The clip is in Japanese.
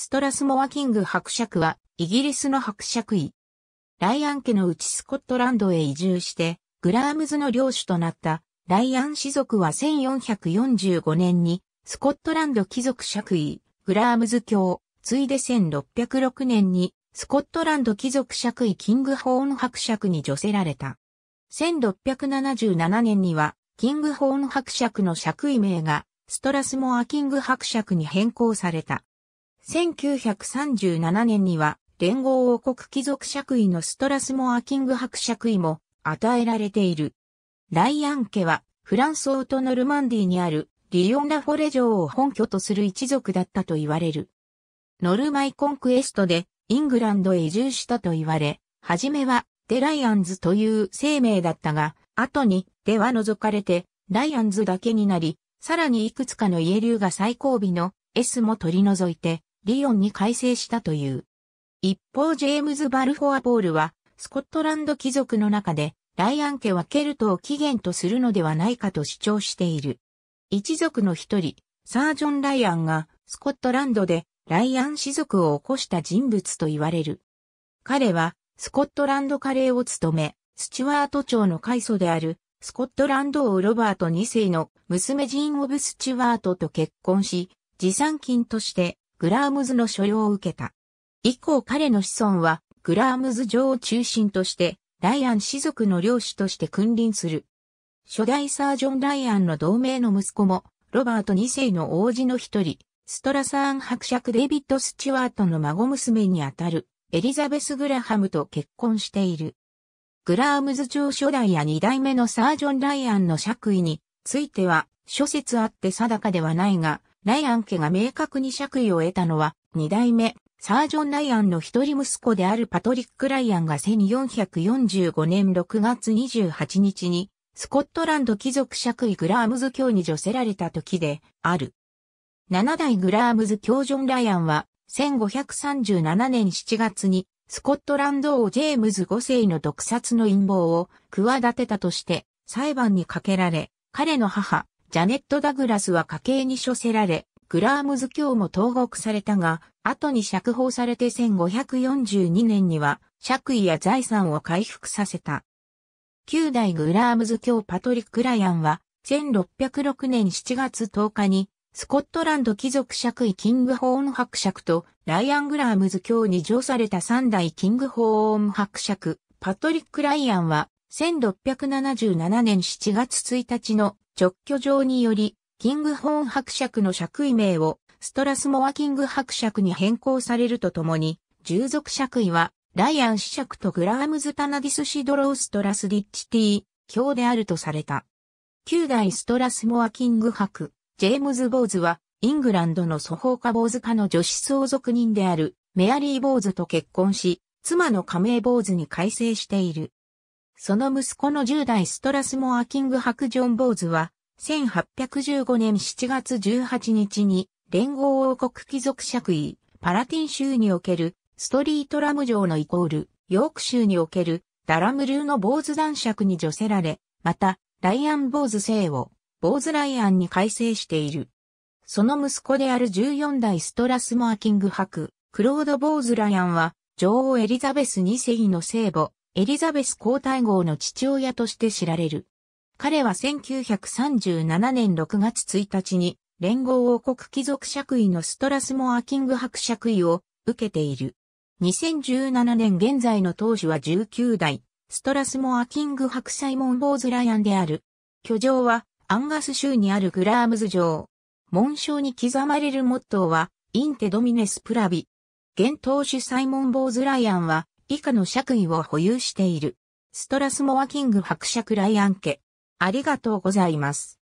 ストラスモア・キング伯爵は、イギリスの伯爵位。ライアン家のうちスコットランドへ移住して、グラームズの領主となった、ライアン氏族は1445年に、スコットランド貴族爵位、グラームズ教、ついで1606年に、スコットランド貴族爵位キングホーン伯爵に除せられた。1677年には、キングホーン伯爵の爵位名が、ストラスモアキング伯爵に変更された。1937年には、連合王国貴族爵位のストラスモア・キング伯爵位も与えられている。ライアン家は、フランス王とノルマンディにあるリヨン・ラフォレ城を本拠とする一族だったと言われる。ノルマイ・コンクエストでイングランドへ移住したと言われ、はじめはデライアンズという生命だったが、後にでは除かれてライアンズだけになり、さらにいくつかの家流が最後尾の S も取り除いて、リオンに改正したという。一方ジェームズ・バルフォアポールは、スコットランド貴族の中で、ライアン家はケルトを起源とするのではないかと主張している。一族の一人、サージョン・ライアンが、スコットランドで、ライアン氏族を起こした人物と言われる。彼は、スコットランドカレーを務め、スチュワート町の開祖である、スコットランド王ロバート2世の娘ジーン・オブ・スチュワートと結婚し、持参金としてグラームズの所領を受けた。以降彼の子孫は、グラームズ城を中心として、ライアン氏族の領主として君臨する。初代サージョン・ライアンの同盟の息子も、ロバート2世の王子の一人、ストラサーン伯爵デビッド・スチュワートの孫娘にあたる、エリザベス・グラハムと結婚している。グラームズ城初代や二代目のサージョン・ライアンの爵位については、諸説あって定かではないが、ライアン家が明確に爵位を得たのは、二代目、サージョン・ライアンの一人息子であるパトリック・ライアンが1445年6月28日に、スコットランド貴族爵位グラームズ卿に除せられた時である。七代グラームズ卿ジョン・ライアンは、1537年7月に、スコットランド王ジェームズ5世の毒殺の陰謀を企てたとして、裁判にかけられ、彼の母、ジャネット・ダグラスは家計に処せられ、グラームズ卿も投獄されたが、後に釈放されて1542年には、爵位や財産を回復させた。旧代グラームズ卿パトリック・ライアンは、1606年7月10日に、スコットランド貴族爵位キングホーン伯爵と、ライアン・グラームズ卿に上された三代キングホーン伯爵、パトリック・ライアンは、1677年7月1日の直居状により、キングホーン伯爵の爵位名をストラスモアキング伯爵に変更されるとともに、従属爵位はライアン子爵とグラームズ・タナディス・シドロー・ストラス・ディッチ・ティー、卿であるとされた。旧代ストラスモア・キング伯、ジェームズ・ボーズは、イングランドのソフ家ーカ・ボーズ家の女子相続人である、メアリー・ボーズと結婚し、妻の仮名ボーズに改正している。その息子の10代ストラスモア・キング・ハク・ジョン・ボーズは、1815年7月18日に、連合王国貴族爵位、パラティン州における、ストリートラム城のイコール、ヨーク州における、ダラム流のボーズ男爵に除せられ、また、ライアン・ボーズ姓を、ボーズ・ライアンに改正している。その息子である14代ストラスモア・キング・ハク、クロード・ボーズ・ライアンは、女王エリザベス2世の聖母、エリザベス皇太后の父親として知られる。彼は1937年6月1日に連合王国貴族爵位のストラスモア・キング伯爵位を受けている。2017年現在の当時は19代、ストラスモア・キング伯サイモン・ボーズ・ライアンである。居城はアンガス州にあるグラームズ城。紋章に刻まれるモットーは、インテドミネスプラビ。現当主サイモン・ボーズ・ライアンは、以下の爵位を保有している。ストラスモアキング伯爵ライアン家。ありがとうございます。